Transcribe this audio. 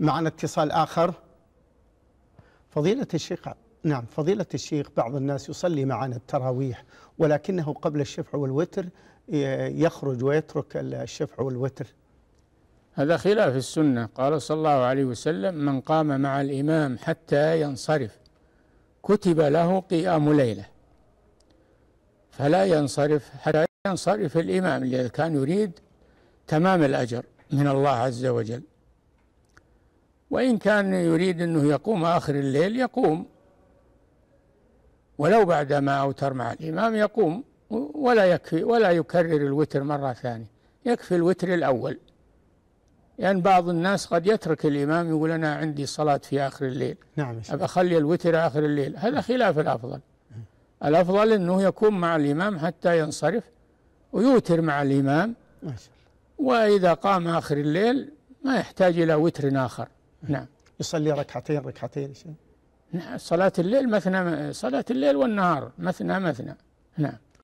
معنا اتصال آخر فضيلة الشيخ نعم فضيلة الشيخ بعض الناس يصلي معنا التراويح ولكنه قبل الشفع والوتر يخرج ويترك الشفع والوتر هذا خلاف السنة قال صلى الله عليه وسلم من قام مع الإمام حتى ينصرف كتب له قيام ليلة فلا ينصرف حتى ينصرف الإمام لأنه كان يريد تمام الأجر من الله عز وجل وإن كان يريد أنه يقوم آخر الليل يقوم ولو بعد ما أوتر مع الإمام يقوم ولا يكفي ولا يكرر الوتر مرة ثانية يكفي الوتر الأول لأن يعني بعض الناس قد يترك الإمام يقول أنا عندي صلاة في آخر الليل نعم أبى أخلي الوتر آخر الليل هذا خلاف الأفضل الأفضل أنه يكون مع الإمام حتى ينصرف ويوتر مع الإمام وإذا قام آخر الليل ما يحتاج إلى وتر آخر نعم يصلي ركعتين ركعتين نعم صلاة الليل مثنى صلاة الليل والنهار مثنى مثنى نعم